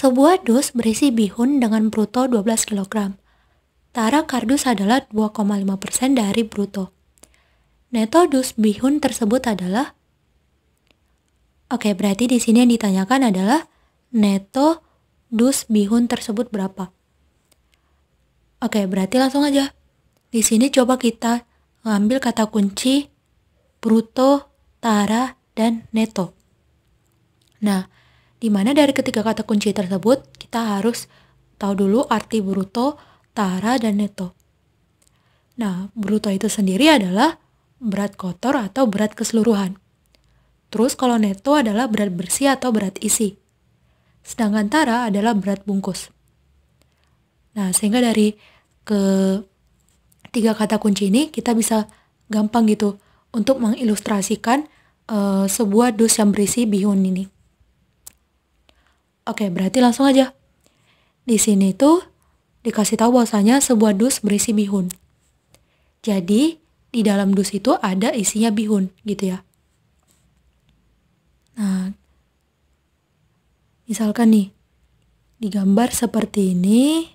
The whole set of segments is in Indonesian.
Sebuah dus berisi bihun dengan bruto 12 kg. Tara kardus adalah 2,5% dari bruto. Neto dus bihun tersebut adalah Oke, berarti di sini yang ditanyakan adalah neto dus bihun tersebut berapa? Oke, berarti langsung aja. Di sini coba kita ngambil kata kunci bruto, tara, dan neto. Nah, Dimana dari ketiga kata kunci tersebut, kita harus tahu dulu arti bruto, tara, dan neto. Nah, bruto itu sendiri adalah berat kotor atau berat keseluruhan. Terus kalau neto adalah berat bersih atau berat isi. Sedangkan tara adalah berat bungkus. Nah, sehingga dari ke tiga kata kunci ini kita bisa gampang gitu untuk mengilustrasikan uh, sebuah dus yang berisi bihun ini. Oke, berarti langsung aja. Di sini tuh dikasih tahu bahwasanya sebuah dus berisi bihun. Jadi, di dalam dus itu ada isinya bihun gitu ya. Nah, misalkan nih, digambar seperti ini.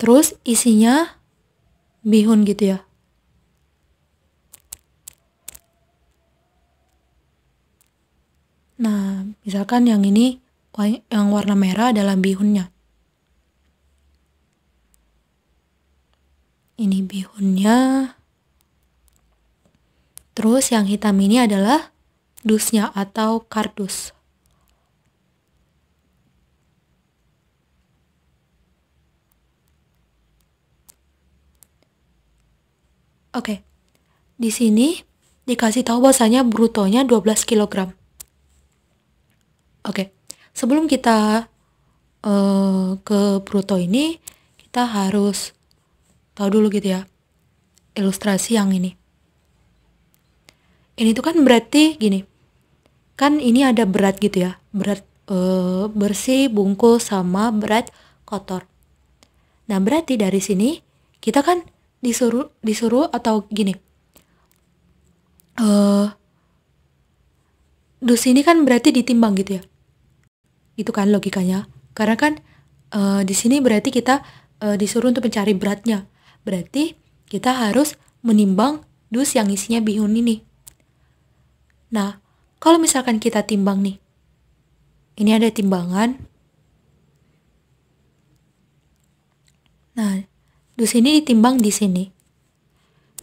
Terus isinya bihun gitu ya. Nah, misalkan yang ini yang warna merah adalah bihunnya. Ini bihunnya. Terus yang hitam ini adalah dusnya atau kardus. Oke. Di sini dikasih tahu bahwasanya brutonya 12 kg. Oke, sebelum kita uh, ke Bruto ini, kita harus tahu dulu gitu ya, ilustrasi yang ini. Ini tuh kan berarti gini, kan ini ada berat gitu ya, berat uh, bersih, bungkus, sama berat kotor. Nah, berarti dari sini kita kan disuruh disuruh atau gini, uh, dus ini kan berarti ditimbang gitu ya. Itu kan logikanya. Karena kan uh, di sini berarti kita uh, disuruh untuk mencari beratnya. Berarti kita harus menimbang dus yang isinya bihun ini. Nah, kalau misalkan kita timbang nih. Ini ada timbangan. Nah, dus ini ditimbang di sini.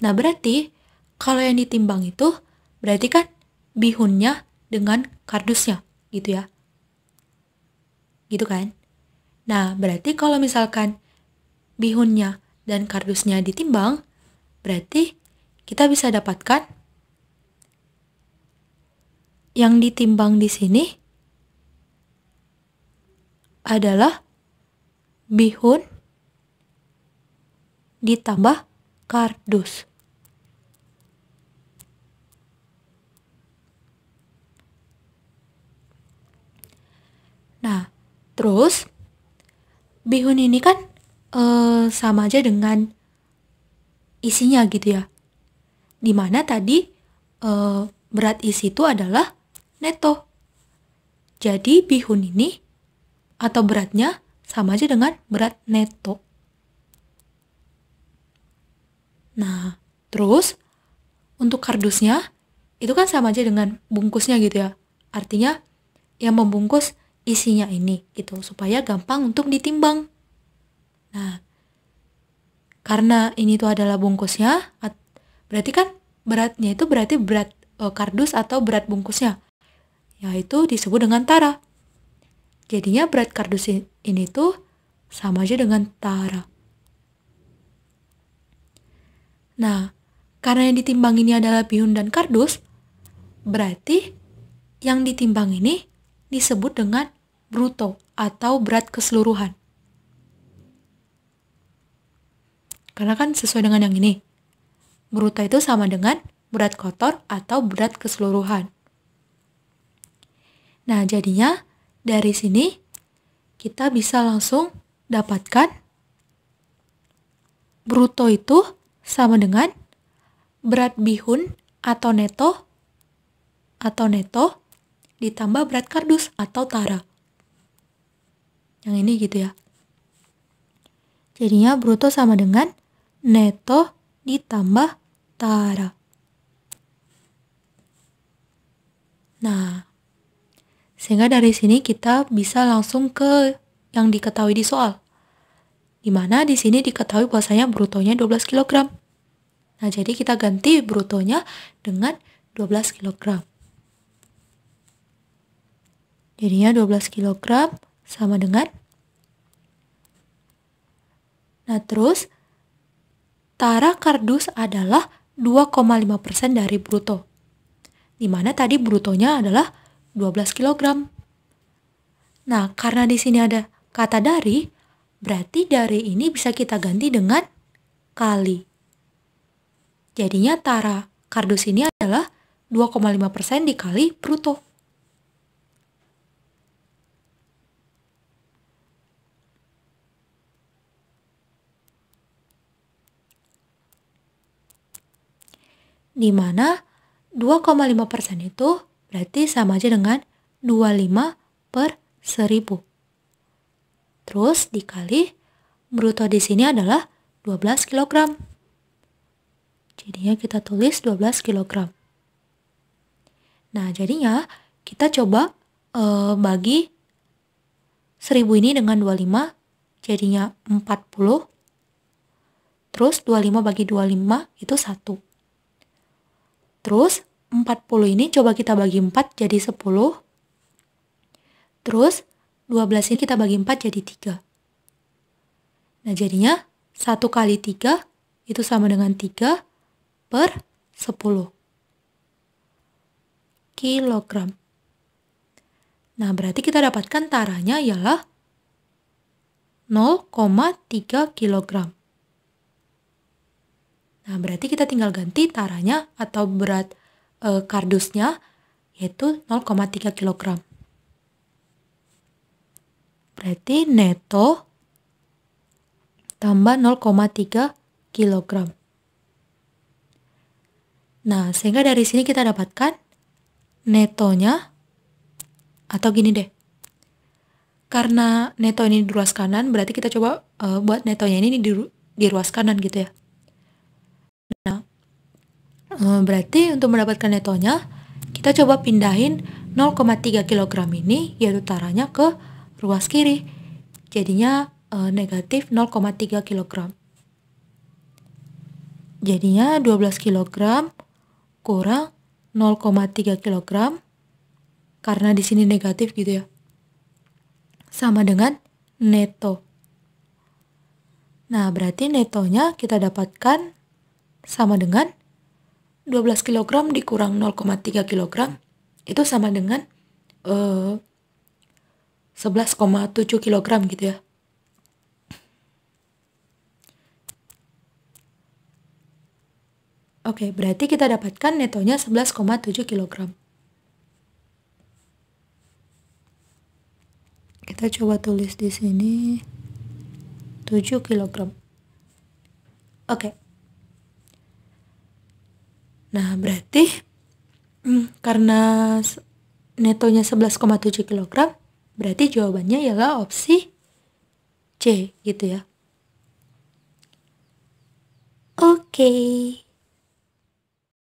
Nah, berarti kalau yang ditimbang itu berarti kan bihunnya dengan kardusnya gitu ya. Gitu kan? Nah, berarti kalau misalkan bihunnya dan kardusnya ditimbang, berarti kita bisa dapatkan yang ditimbang di sini adalah bihun ditambah kardus. Nah, terus bihun ini kan uh, sama aja dengan isinya gitu ya. Dimana tadi uh, berat isi itu adalah neto. Jadi bihun ini atau beratnya sama aja dengan berat neto. Nah, terus untuk kardusnya itu kan sama aja dengan bungkusnya gitu ya. Artinya yang membungkus isinya ini gitu supaya gampang untuk ditimbang. Nah, karena ini tuh adalah bungkusnya, berarti kan beratnya itu berarti berat e, kardus atau berat bungkusnya, yaitu disebut dengan tara. Jadinya berat kardus ini tuh sama aja dengan tara. Nah, karena yang ditimbang ini adalah bihun dan kardus, berarti yang ditimbang ini disebut dengan bruto atau berat keseluruhan. Karena kan sesuai dengan yang ini. Bruto itu sama dengan berat kotor atau berat keseluruhan. Nah, jadinya dari sini kita bisa langsung dapatkan bruto itu sama dengan berat bihun atau neto atau neto ditambah berat kardus atau tara yang ini gitu ya. Jadinya bruto sama dengan neto ditambah tara. Nah, sehingga dari sini kita bisa langsung ke yang diketahui di soal. Dimana di sini diketahui bahwasanya brutonya 12 kg. Nah, jadi kita ganti brutonya dengan 12 kg. Jadinya 12 kg sama dengan. Nah, terus tara kardus adalah 2,5% dari bruto. Di mana tadi brutonya adalah 12 kg. Nah, karena di sini ada kata dari, berarti dari ini bisa kita ganti dengan kali. Jadinya tara kardus ini adalah 2,5% dikali bruto. di mana 2,5 itu berarti sama aja dengan 25 per 1000. Terus dikali bruto di sini adalah 12 kg. Jadinya kita tulis 12 kg. Nah, jadinya kita coba e, bagi 1000 ini dengan 25, jadinya 40. Terus 25 bagi 25 itu 1. Terus 40 ini coba kita bagi 4 jadi 10. Terus 12 ini kita bagi 4 jadi 3. Nah jadinya 1 kali 3 itu sama dengan 3 per 10 kilogram. Nah berarti kita dapatkan taranya ialah 0,3 kilogram. Nah, berarti kita tinggal ganti taranya atau berat e, kardusnya yaitu 0,3 kg. Berarti neto tambah 0,3 kg. Nah, sehingga dari sini kita dapatkan netonya atau gini deh. Karena neto ini di ruas kanan, berarti kita coba uh, buat netonya ini di, di ruas kanan gitu ya. Eh, berarti untuk mendapatkan netonya, kita coba pindahin 0,3 kg ini yaitu taranya ke ruas kiri. Jadinya eh, negatif 0,3 kg. Jadinya 12 kg kurang 0,3 kg karena di sini negatif gitu ya. Sama dengan neto. Nah, berarti netonya kita dapatkan sama dengan 12 kg dikurang 0,3 kg itu sama dengan uh, 11,7 kg gitu ya. Oke, berarti kita dapatkan netonya 11,7 kg. Kita coba tulis di sini 7 kg. Oke. Nah, berarti hmm, karena netonya 11,7 kg, berarti jawabannya ialah ya opsi C gitu ya. Oke. Okay.